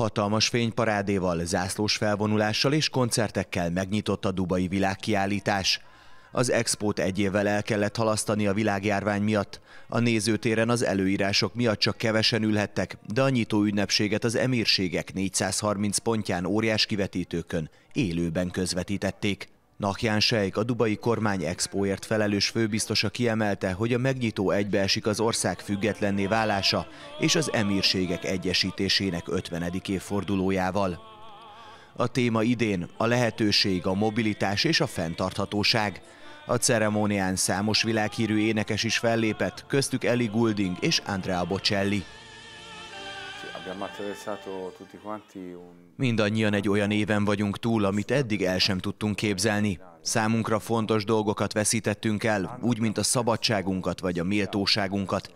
Hatalmas fényparádéval, zászlós felvonulással és koncertekkel megnyitott a Dubai világkiállítás. Az expót egy évvel el kellett halasztani a világjárvány miatt. A nézőtéren az előírások miatt csak kevesen ülhettek, de a nyitó ünnepséget az emírségek 430 pontján óriás kivetítőkön élőben közvetítették. Nakján Sejk, a dubai kormány expóért felelős főbiztosa kiemelte, hogy a megnyitó egybeesik az ország függetlenné válása és az emírségek egyesítésének 50. évfordulójával. A téma idén a lehetőség, a mobilitás és a fenntarthatóság. A ceremónián számos világhírű énekes is fellépett, köztük Ellie Goulding és Andrea Bocelli. Mindannyian egy olyan éven vagyunk túl, amit eddig el sem tudtunk képzelni. Számunkra fontos dolgokat veszítettünk el, úgy, mint a szabadságunkat vagy a méltóságunkat.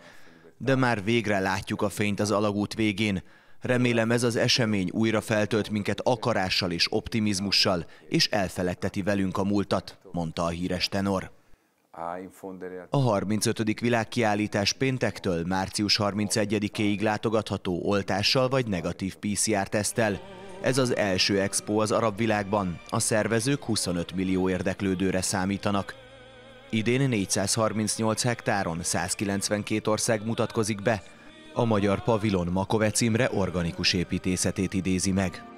De már végre látjuk a fényt az alagút végén. Remélem ez az esemény újra feltölt minket akarással és optimizmussal, és elfeledteti velünk a múltat, mondta a híres tenor. A 35. világkiállítás péntektől március 31-éig látogatható oltással vagy negatív PCR-tesztel. Ez az első expo az arab világban, a szervezők 25 millió érdeklődőre számítanak. Idén 438 hektáron 192 ország mutatkozik be. A magyar pavilon Makovec Imre organikus építészetét idézi meg.